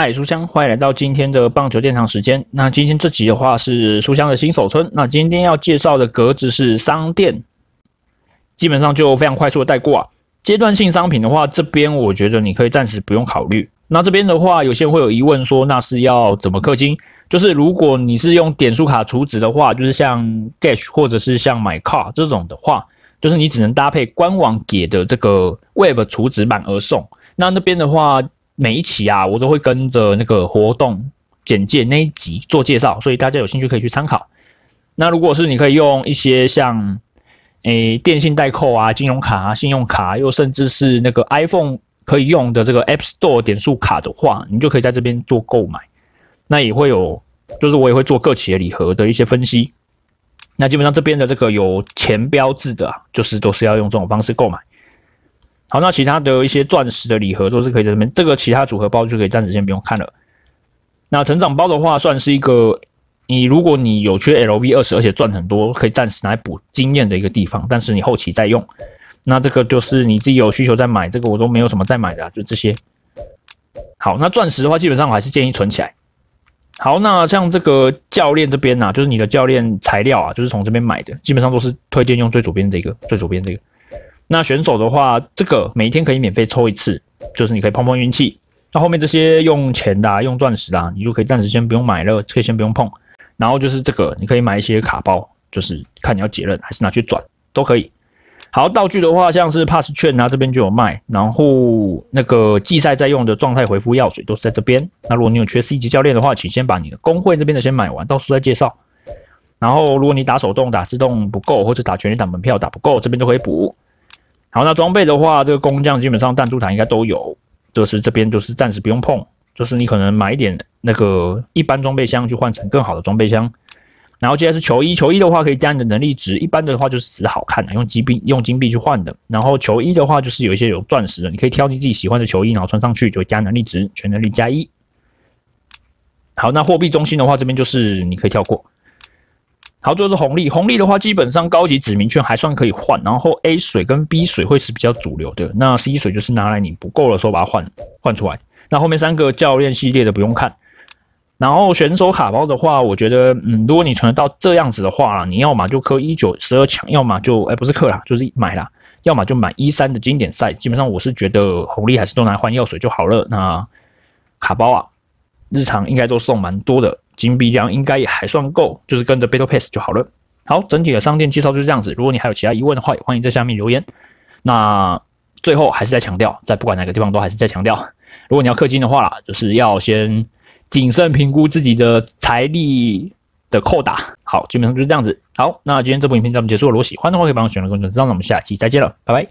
嗨，书香，欢迎来到今天的棒球电堂时间。那今天这集的话是书香的新手村。那今天要介绍的格子是商店，基本上就非常快速的带过阶段性商品的话，这边我觉得你可以暂时不用考虑。那这边的话，有些人会有疑问说，那是要怎么氪金？就是如果你是用点数卡储值的话，就是像 g a s h 或者是像 My car 这种的话，就是你只能搭配官网给的这个 web 储值版而送。那那边的话。每一期啊，我都会跟着那个活动简介那一集做介绍，所以大家有兴趣可以去参考。那如果是你可以用一些像诶电信代扣啊、金融卡啊、信用卡，又甚至是那个 iPhone 可以用的这个 App Store 点数卡的话，你就可以在这边做购买。那也会有，就是我也会做各企业礼盒的一些分析。那基本上这边的这个有钱标志的，就是都是要用这种方式购买。好，那其他的一些钻石的礼盒都是可以在这边，这个其他组合包就可以暂时先不用看了。那成长包的话，算是一个，你如果你有缺 LV 二十，而且赚很多，可以暂时拿来补经验的一个地方。但是你后期再用，那这个就是你自己有需求再买。这个我都没有什么再买的，就这些。好，那钻石的话，基本上我还是建议存起来。好，那像这个教练这边呢，就是你的教练材料啊，就是从这边买的，基本上都是推荐用最左边这个，最左边这个。那选手的话，这个每一天可以免费抽一次，就是你可以碰碰运气。那后面这些用钱的、用钻石的，你就可以暂时先不用买了，可以先不用碰。然后就是这个，你可以买一些卡包，就是看你要解论还是拿去转，都可以。好，道具的话，像是 pass 券啊，这边就有卖。然后那个季赛在用的状态回复药水都是在这边。那如果你有缺 C 级教练的话，请先把你的工会这边的先买完，到时候再介绍。然后如果你打手动、打自动不够，或者打全队打门票打不够，这边都可以补。好，那装备的话，这个工匠基本上弹珠台应该都有，就是这边就是暂时不用碰，就是你可能买一点那个一般装备箱去换成更好的装备箱。然后接下来是球衣，球衣的话可以加你的能力值，一般的话就是只好看的，用金币用金币去换的。然后球衣的话就是有一些有钻石的，你可以挑你自己喜欢的球衣，然后穿上去就会加能力值，全能力加一。好，那货币中心的话，这边就是你可以跳过。好，最后是红利。红利的话，基本上高级指名券还算可以换，然后 A 水跟 B 水会是比较主流的，那 C 水就是拿来你不够的时候把它换换出来。那后面三个教练系列的不用看。然后选手卡包的话，我觉得，嗯，如果你存到这样子的话，你要么就磕一九十二强，要么就哎不是克啦，就是买啦，要么就买一三的经典赛。基本上我是觉得红利还是都拿来换药水就好了。那卡包啊。日常应该都送蛮多的金币量，应该也还算够，就是跟着 Battle Pass 就好了。好，整体的商店介绍就是这样子。如果你还有其他疑问的话，也欢迎在下面留言。那最后还是再强调，在不管哪个地方都还是再强调，如果你要氪金的话，就是要先谨慎评估自己的财力的扣打。好，基本上就是这样子。好，那今天这部影片就们结束了。如果喜欢的话，可以帮我选个关注。那我们下期再见了，拜拜。